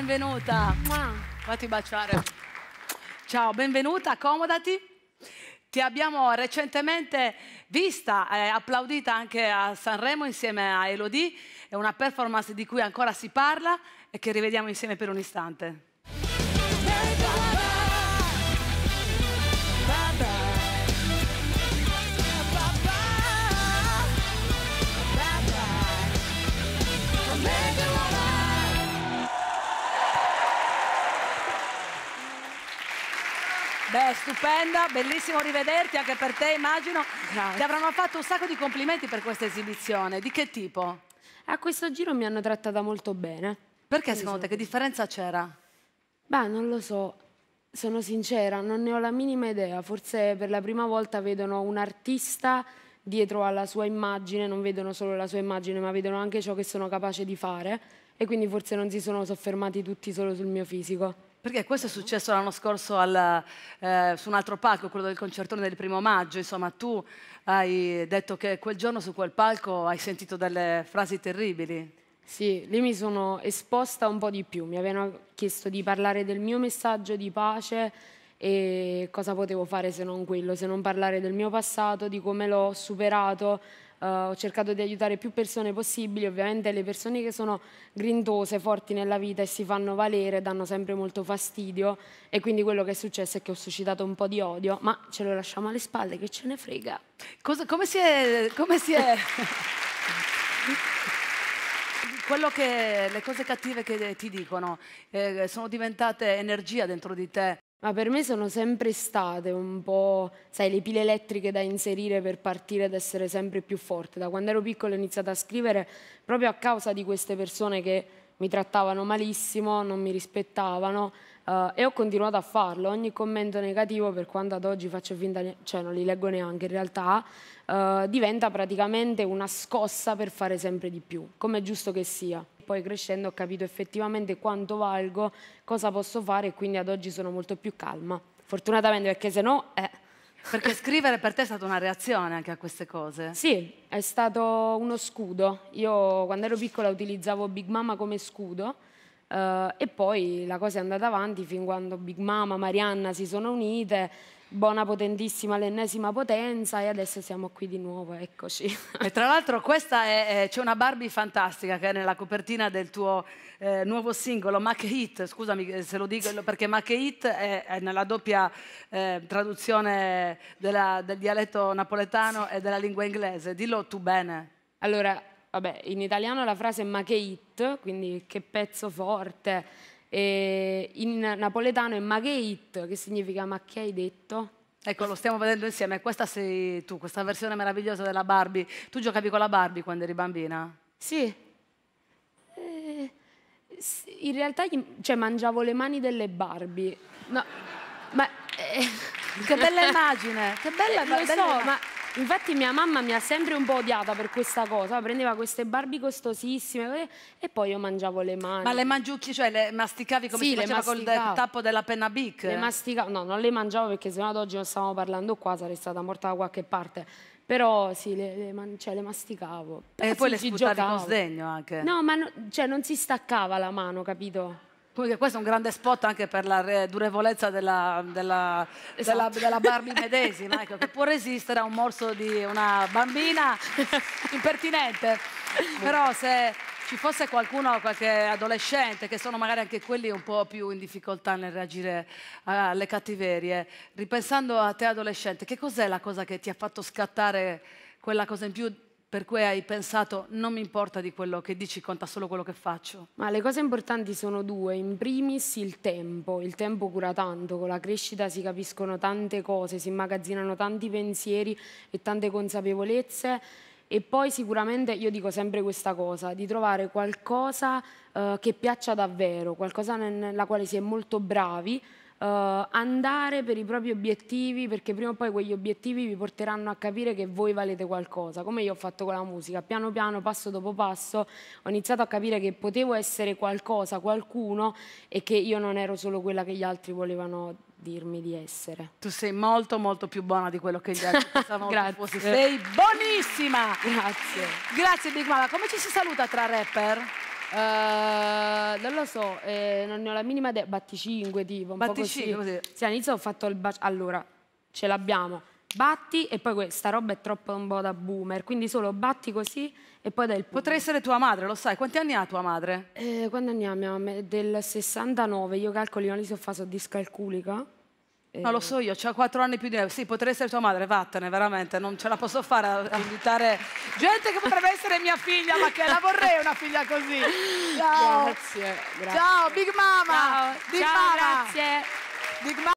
benvenuta. Fatti baciare. Ciao, benvenuta, accomodati. Ti abbiamo recentemente vista e eh, applaudita anche a Sanremo insieme a Elodie. È una performance di cui ancora si parla e che rivediamo insieme per un istante. Beh, stupenda, bellissimo rivederti anche per te, immagino. Grazie. Ti avranno fatto un sacco di complimenti per questa esibizione. Di che tipo? A questo giro mi hanno trattata molto bene. Perché Quindi secondo te che differenza c'era? Beh, non lo so. Sono sincera, non ne ho la minima idea. Forse per la prima volta vedono un artista dietro alla sua immagine, non vedono solo la sua immagine, ma vedono anche ciò che sono capace di fare e quindi forse non si sono soffermati tutti solo sul mio fisico. Perché questo è successo l'anno scorso al, eh, su un altro palco, quello del concertone del primo maggio. Insomma, tu hai detto che quel giorno su quel palco hai sentito delle frasi terribili. Sì, lì mi sono esposta un po' di più. Mi avevano chiesto di parlare del mio messaggio di pace e cosa potevo fare se non quello, se non parlare del mio passato, di come l'ho superato Uh, ho cercato di aiutare più persone possibili, ovviamente le persone che sono grintose, forti nella vita e si fanno valere danno sempre molto fastidio e quindi quello che è successo è che ho suscitato un po' di odio, ma ce lo lasciamo alle spalle, che ce ne frega. Cosa, come si è... Come si è... che, le cose cattive che ti dicono eh, sono diventate energia dentro di te ma per me sono sempre state un po', sai, le pile elettriche da inserire per partire ad essere sempre più forte. Da quando ero piccola ho iniziato a scrivere proprio a causa di queste persone che mi trattavano malissimo, non mi rispettavano eh, e ho continuato a farlo. Ogni commento negativo, per quanto ad oggi faccio finta, cioè non li leggo neanche in realtà, eh, diventa praticamente una scossa per fare sempre di più, come è giusto che sia poi crescendo ho capito effettivamente quanto valgo, cosa posso fare e quindi ad oggi sono molto più calma. Fortunatamente perché se no... Eh. Perché scrivere per te è stata una reazione anche a queste cose? Sì, è stato uno scudo. Io quando ero piccola utilizzavo Big Mama come scudo eh, e poi la cosa è andata avanti fin quando Big Mama, Marianna si sono unite buona potentissima l'ennesima potenza e adesso siamo qui di nuovo, eccoci. E tra l'altro questa è, eh, c'è una Barbie fantastica che è nella copertina del tuo eh, nuovo singolo, Mac Hit, scusami eh, se lo dico perché Mac Hit è, è nella doppia eh, traduzione della, del dialetto napoletano sì. e della lingua inglese, dillo tu bene. Allora, vabbè, in italiano la frase è Mac Hit, quindi che pezzo forte, e eh, in napoletano è Magheit, che significa ma che hai detto? Ecco, lo stiamo vedendo insieme. Questa sei tu, questa versione meravigliosa della Barbie. Tu giocavi con la Barbie quando eri bambina? Sì. Eh, in realtà cioè, mangiavo le mani delle Barbie. No, ma... Eh, che bella immagine, che bella, eh, bella so, bella. ma Infatti mia mamma mi ha sempre un po' odiata per questa cosa, prendeva queste Barbie costosissime e poi io mangiavo le mani. Ma le mangiucchi, cioè le masticavi come sì, si faceva col tappo della penna Bic? Le masticavo, no, non le mangiavo perché sennò ad oggi non stavamo parlando qua, sarei stata morta da qualche parte. Però sì, le, le, man cioè, le masticavo. E poi le sputavi giocavo. con sdegno anche? No, ma no, cioè, non si staccava la mano, capito? Comunque questo è un grande spot anche per la durevolezza della, della, esatto. della, della Barbie medesima, ecco, che può resistere a un morso di una bambina impertinente. Però se ci fosse qualcuno, qualche adolescente, che sono magari anche quelli un po' più in difficoltà nel reagire alle cattiverie, ripensando a te adolescente, che cos'è la cosa che ti ha fatto scattare quella cosa in più per cui hai pensato non mi importa di quello che dici, conta solo quello che faccio? Ma le cose importanti sono due, in primis il tempo, il tempo cura tanto, con la crescita si capiscono tante cose, si immagazzinano tanti pensieri e tante consapevolezze e poi sicuramente io dico sempre questa cosa, di trovare qualcosa eh, che piaccia davvero, qualcosa nella quale si è molto bravi, Uh, andare per i propri obiettivi perché prima o poi quegli obiettivi vi porteranno a capire che voi valete qualcosa, come io ho fatto con la musica, piano piano, passo dopo passo, ho iniziato a capire che potevo essere qualcosa, qualcuno e che io non ero solo quella che gli altri volevano dirmi di essere. Tu sei molto molto più buona di quello che gli altri pensavano Grazie. Sei buonissima! Grazie. Grazie Big Mama. Come ci si saluta tra rapper? Uh, non lo so, eh, non ne ho la minima idea. Batti 5 tipo. Un Batti po così. 5 così. Sì, all'inizio ho fatto il bacio. Allora, ce l'abbiamo. Batti e poi questa roba è troppo un po' da boomer, quindi solo batti così e poi dai il punto. Potrei essere tua madre, lo sai. Quanti anni ha tua madre? Eh, quanti anni ha mia mamma? Del 69, io calcoli, non li so fa, sono discalculica. No, lo eh, so io, ho quattro anni più di me. Sì, potrei essere tua madre, vattene, veramente, non ce la posso fare a invitare gente che potrebbe essere mia figlia, ma che la vorrei una figlia così. Ciao. Grazie. grazie. Ciao, Big Mama. Ciao, Big Ciao Mama. grazie. Big Mama.